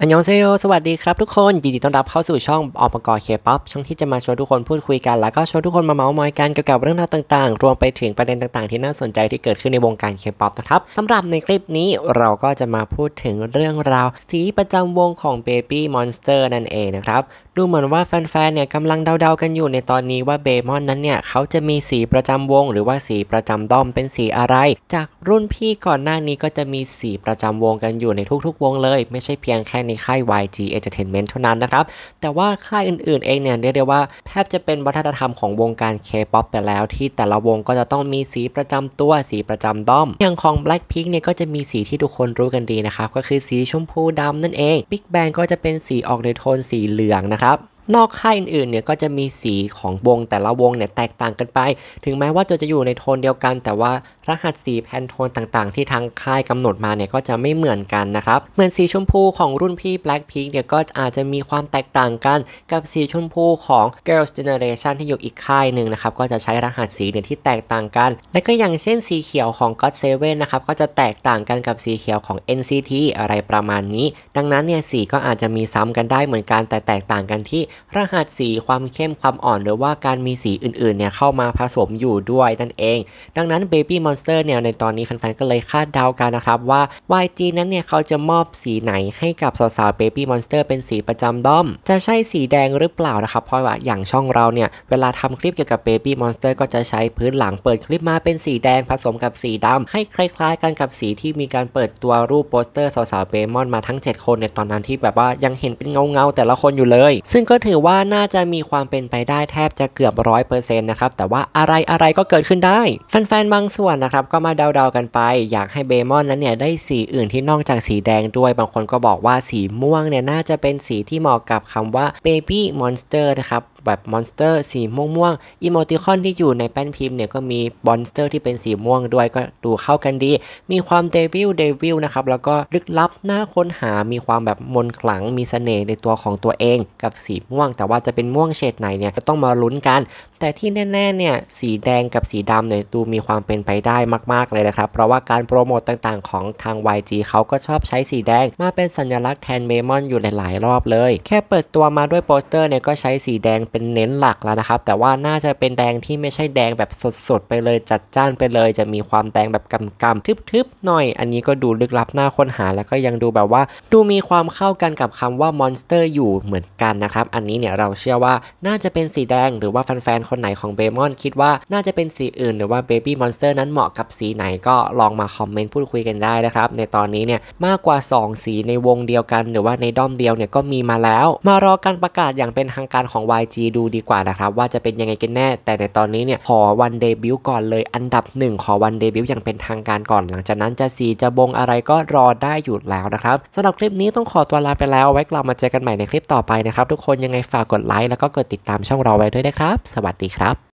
อันยองเซโยสวัสดีครับทุกคน ยินดีต้อนรับเข้าสู่ช่องออกประกอบเคป๊อปช่องที่จะมาชวนทุกคนพูดคุยกันแล้วก็ชวนทุกคนมาเมาส์มอยกันเกี่ยวกับเรื่องราวต่างๆ รวมไปถึงประเด็นต่างๆที่น่าสนใจที่เกิดขึ้นในวงการเคป๊อปนะครับสำหรับในคลิปนี้เราก็จะมาพูดถึงเรื่องราว สีประจำวงของ Baby Monster นั่นเองนะครับ ดูเหมือนว่าแฟนๆเนี่ยกำลังเดาๆกันอยู่ในตอนนี้ว่าเบมอนนั้นเนี่ยเขาจะมีสีประจำวงหรือว่าสีประจำด้อมเป็นสีอะไร จากรุ่นพี่ก่อนหน้านี้ก็จะมีสีประจำวงกันอยู่ในทุกๆวงเลยไม่ใช่เพียงแค่ในค่าย YG Entertainment เท่านั้นนะครับ แต่ว่าค่ายอื่นๆเองเนี่ยเรียกได้ว่าแทบจะเป็นวัฒนธรรมของวงการ K-POP ไปแล้ว ที่แต่ละวงก็จะต้องมีสีประจำตัวสีประจำด้อม อย่างของ Blackpink เนี่ยก็จะมีสีที่ทุกคนรู้กันดีนะครับ ก็คือสีชมพูดำนั่นเอง Big Bang ก็จะเป็นสีออกในโทนสีเหลืองนะครับนอกค่ายอื่นๆ เนี่ยก็จะมีสีของวงแต่ละวงเนี่ยแตกต่างกันไป ถึงแม้ว่าจะจะอยู่ในโทนเดียวกัน แต่ว่ารหัสสีแพนโทนต่างๆที่ทางค่ายกำหนดมาเนี่ยก็จะไม่เหมือนกันนะครับ เหมือนสีชมพูของรุ่นพี่ Blackpink เนี่ยก็อาจจะมีความแตกต่างกันกับสีชมพูของ Girls Generation ที่อยู่อีกค่ายหนึ่งนะครับ ก็จะใช้รหัสสีเนี่ยที่แตกต่างกัน และก็อย่างเช่นสีเขียวของ GOT7 นะครับ ก็จะแตกต่างกันกับสีเขียวของ NCT อะไรประมาณนี้ ดังนั้นเนี่ยสีก็อาจจะมีซ้ำกันได้เหมือนกันแต่แตกต่างกันที่รหัสสีความเข้มความอ่อน หรือว่าการมีสีอื่นๆเนี่ยเข้ามาผสมอยู่ด้วยนั่นเอง ดังนั้น Baby Monster เนี่ยในตอนนี้แฟนๆก็เลยคาดเดากันนะครับ ว่า YG นั้นเนี่ยเขาจะมอบสีไหนให้กับสาวๆ Baby Monster เป็นสีประจำด้อม จะใช่สีแดงหรือเปล่านะครับ เพราะว่าอย่างช่องเราเนี่ยเวลาทำคลิปเกี่ยวกับ Baby Monster ก็จะใช้พื้นหลังเปิดคลิปมาเป็นสีแดงผสมกับสีดำให้คล้าย ๆ กันกับสีที่มีการเปิดตัวรูปโปสเตอร์ สาวๆเบมอนมาทั้ง 7 คนในตอนนั้นที่แบบว่ายังเห็นเป็นเงาๆแต่ละคนอยู่เลย ซึ่งก็ถือว่าน่าจะมีความเป็นไปได้แทบจะเกือบร้อยเปอร์เซ็นต์นะครับแต่ว่าอะไรอะไรก็เกิดขึ้นได้แฟนๆบางส่วนนะครับก็มาเดาๆกันไป อยากให้เบมอนนั้นเนี่ยได้สีอื่นที่นอกจากสีแดงด้วยบางคนก็บอกว่าสีม่วงเนี่ยน่าจะเป็นสีที่เหมาะกับคำว่า Baby Monster นะครับแบบมอนสเตอร์สีม่วงๆอีโมติคอนที่อยู่ในแป้นพิมพ์เนี่ยก็มีมอนสเตอร์ที่เป็นสีม่วงด้วยก็ดูเข้ากันดี มีความเดวิลเดวิลนะครับ แล้วก็ลึกลับ น่าค้นหามีความแบบมนขลังมีสเสน่ห์ในตัวของตัวเองกับสีม่วงแต่ว่าจะเป็นม่วงเฉดไหนเนี่ยก็ต้องมาลุ้นกัน แต่ที่แน่ๆเนี่ยสีแดงกับสีดำเนี่ยดูมีความเป็นไปได้มากๆเลยนะครับเพราะว่าการโปรโมตต่างๆ ของทาง YG เขาก็ชอบใช้สีแดงมาเป็นสัญลักษณ์แทนเมมอนอยู่หลายๆรอบเลย แค่เปิดตัวมาด้วยโปสเตอร์เนี่ยก็ใช้สีแดงเป็นเน้นหลักแล้วนะครับ แต่ว่าน่าจะเป็นแดงที่ไม่ใช่แดงแบบสดๆไปเลยจัดจ้านไปเลย จะมีความแดงแบบกำๆทึบๆหน่อยอันนี้ก็ดูลึกลับหน้าค้นหาแล้วก็ยังดูแบบว่าดูมีความเข้ากันกับคำว่ามอนสเตอร์อยู่เหมือนกันนะครับอันนี้เนี่ยเราเชื่อว่าน่าจะเป็นสีแดงหรือว่าแฟนๆคนไหนของเบมอน คิดว่าน่าจะเป็นสีอื่น หรือว่าเบบี้มอนสเตอร์นั้นเหมาะกับสีไหนก็ลองมาคอมเมนต์พูดคุยกันได้นะครับ ในตอนนี้เนี่ยมากกว่า 2 สีในวงเดียวกัน หรือว่าในด้อมเดียวเนี่ยก็มีมาแล้ว มารอการประกาศอย่างเป็นทางการของ YG ีดูดีกว่านะครับว่าจะเป็นยังไงกันแน่ แต่ในตอนนี้เนี่ยขอวันเดบิวต์ก่อนเลย อันดับ1ขอวันเดบิวต์อย่างเป็นทางการก่อน หลังจากนั้นจะสีจะบงอะไรก็รอได้อยู่แล้วนะครับสำหรับคลิปนี้ต้องขอตัวลาไปแล้วไว้กลับมาเจอกันใหม่ในคลิปต่อไปนะครับทุกคนยังไงฝากกดไลค์แล้วก็กดติดตามช่องเราไว้ด้วยนะครับสวัสดีครับ